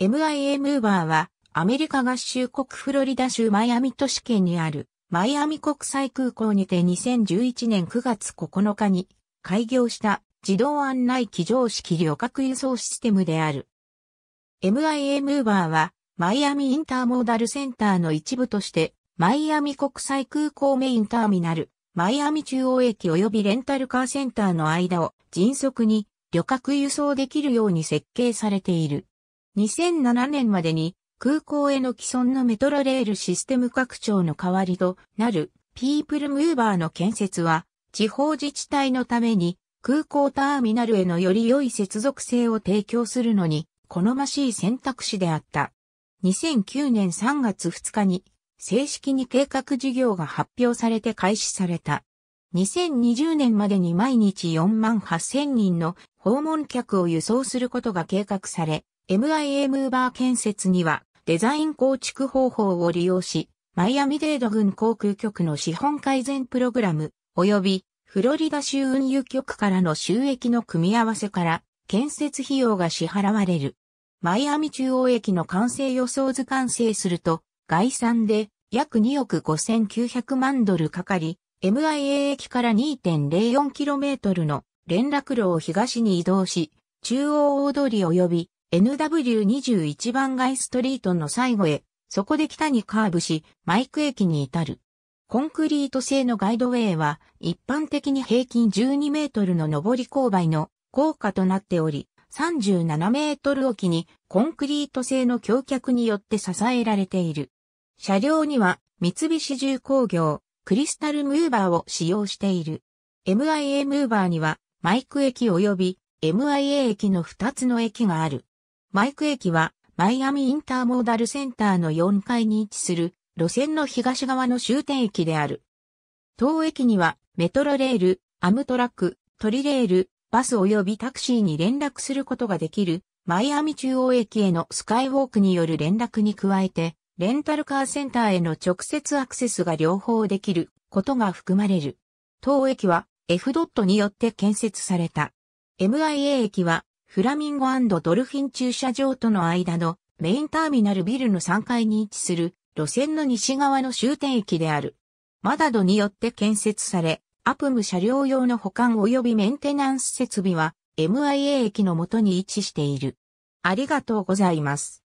MIM バーはアメリカ合衆国フロリダ州マイアミ都市圏にあるマイアミ国際空港にて2011年9月9日に開業した自動案内機上式旅客輸送システムである。MIM バーはマイアミインターモーダルセンターの一部としてマイアミ国際空港メインターミナル、マイアミ中央駅及びレンタルカーセンターの間を迅速に旅客輸送できるように設計されている。2007年までに空港への既存のメトロレールシステム拡張の代わりとなるピープルムーバーの建設は地方自治体のために空港ターミナルへのより良い接続性を提供するのに好ましい選択肢であった。2009年3月2日に正式に計画事業が発表されて開始された。2020年までに毎日4万8000人の訪問客を輸送することが計画され、MIA ムーバー建設にはデザイン構築方法を利用し、マイアミデード軍航空局の資本改善プログラム、及びフロリダ州運輸局からの収益の組み合わせから建設費用が支払われる。マイアミ中央駅の完成予想図完成すると、概算で約2億5900万ドルかかり、MIA 駅から 2.04km の連絡路を東に移動し、中央大通り及び NW21 番街ストリートの最後へ、そこで北にカーブし、マイク駅に至る。コンクリート製のガイドウェイは、一般的に平均12メートルの上り勾配の高架となっており、37メートル置きにコンクリート製の橋脚によって支えられている。車両には三菱重工業、クリスタルムーバーを使用している。MIA ムーバーにはマイク駅及び MIA 駅の2つの駅がある。マイク駅は、マイアミインターモーダルセンターの4階に位置する、路線の東側の終点駅である。当駅には、メトロレール、アムトラック、トリレール、バス及びタクシーに連絡することができる、マイアミ中央駅へのスカイウォークによる連絡に加えて、レンタルカーセンターへの直接アクセスが両方できることが含まれる。当駅は F ドットによって建設された。MIA 駅はフラミンゴドルフィン駐車場との間のメインターミナルビルの3階に位置する路線の西側の終点駅である。マダドによって建設され、アプム車両用の保管及びメンテナンス設備は MIA 駅の元に位置している。ありがとうございます。